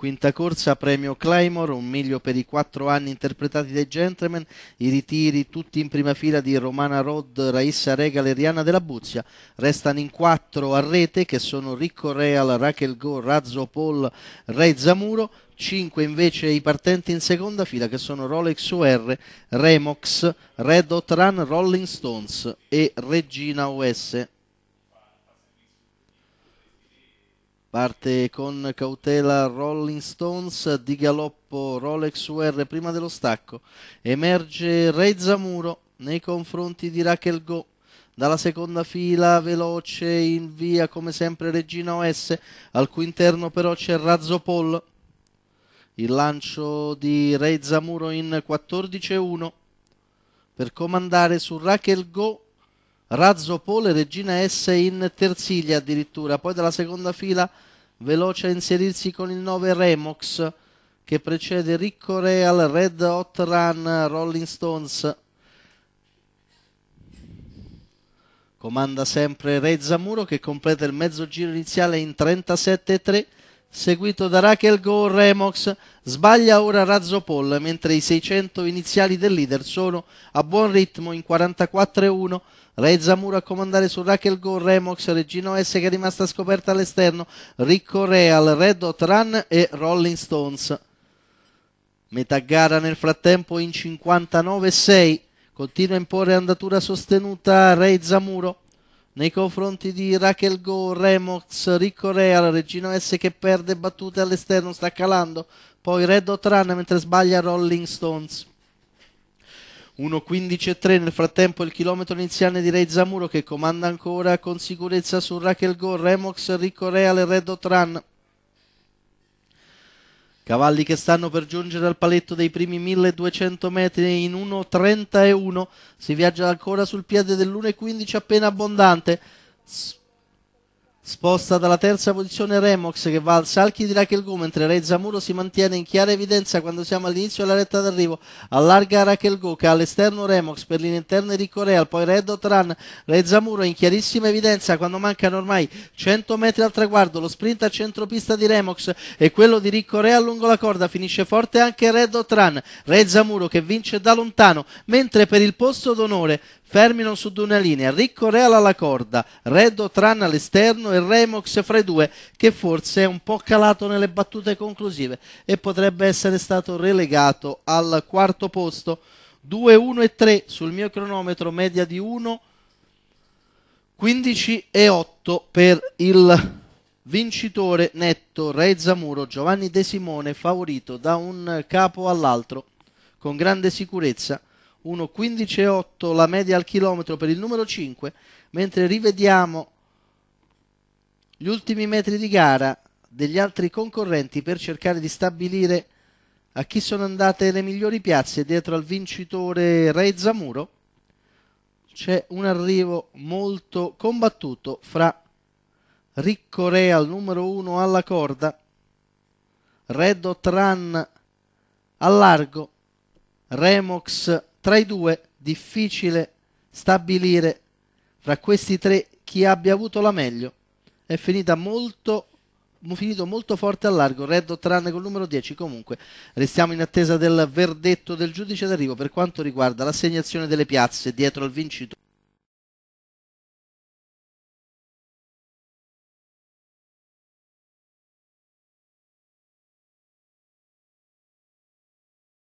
Quinta corsa, premio Claymore, un miglio per i quattro anni interpretati dai gentleman, i ritiri tutti in prima fila di Romana Rod, Raissa Regal e Rihanna della Buzia. Restano in quattro a rete che sono Ricco Real, Raquel Go, Razzo Paul, Re Zamuro. Cinque invece i partenti in seconda fila che sono Rolex UR, Remox, Red Hot Run, Rolling Stones e Regina OS. parte con cautela Rolling Stones, di galoppo Rolex UR prima dello stacco. Emerge Zamuro nei confronti di Raquel Go. Dalla seconda fila veloce in via come sempre Regina OS, al cui interno però c'è Razzopol. Il lancio di Zamuro in 14-1 per comandare su Raquel Go Razzo Pole, Regina S in terziglia addirittura, poi dalla seconda fila veloce a inserirsi con il 9 Remox che precede Ricco Real, Red Hot Run, Rolling Stones. Comanda sempre Re Zamuro che completa il mezzo giro iniziale in 37-3 seguito da Rachel Go Remox, sbaglia ora Razzopol, mentre i 600 iniziali del leader sono a buon ritmo in 44-1. Re Zamuro a comandare su Rachel Go Remox, Regino S che è rimasta scoperta all'esterno, Ricco Real, Red Hot Run e Rolling Stones. Metà gara nel frattempo in 59-6. Continua a imporre andatura sostenuta Re Zamuro nei confronti di Raquel Go, Remox, Rico Real, Regino S che perde battute all'esterno, sta calando, poi Red Hot Run mentre sbaglia Rolling Stones. 1.15.3 nel frattempo il chilometro iniziale di Rey Zamuro che comanda ancora con sicurezza su Raquel Go, Remox, Rico Real e Red Hot Run. Cavalli che stanno per giungere al paletto dei primi 1200 metri in 1.31. Si viaggia ancora sul piede dell'1.15 appena abbondante. Sposta dalla terza posizione Remox che va al Salchi di Rachel Go mentre Re Zamuro si mantiene in chiara evidenza quando siamo all'inizio della retta d'arrivo. Allarga Rachel Go che all'esterno Remox per linea interna Ricco Real, poi Red Otran, Re Zamuro in chiarissima evidenza quando mancano ormai 100 metri al traguardo. Lo sprint a centropista di Remox e quello di Ricco Real lungo la corda. Finisce forte anche Red Otran, Re Zamuro che vince da lontano mentre per il posto d'onore Fermino su di una linea, Ricco Real alla corda, reddo Tran all'esterno e Remox fra i due che forse è un po' calato nelle battute conclusive e potrebbe essere stato relegato al quarto posto. 2, 1 e 3 sul mio cronometro, media di 1, 15 e 8 per il vincitore netto Re Zamuro Giovanni De Simone favorito da un capo all'altro con grande sicurezza 1,15,8 la media al chilometro per il numero 5, mentre rivediamo gli ultimi metri di gara degli altri concorrenti per cercare di stabilire a chi sono andate le migliori piazze dietro al vincitore Re Zamuro c'è un arrivo molto combattuto fra Ricco Re al numero 1 alla corda Red Otran al largo Remox tra i due, difficile stabilire fra questi tre chi abbia avuto la meglio. È finita molto finito molto forte al largo, Red tranne col numero 10 comunque restiamo in attesa del verdetto del giudice d'arrivo per quanto riguarda l'assegnazione delle piazze dietro al vincitore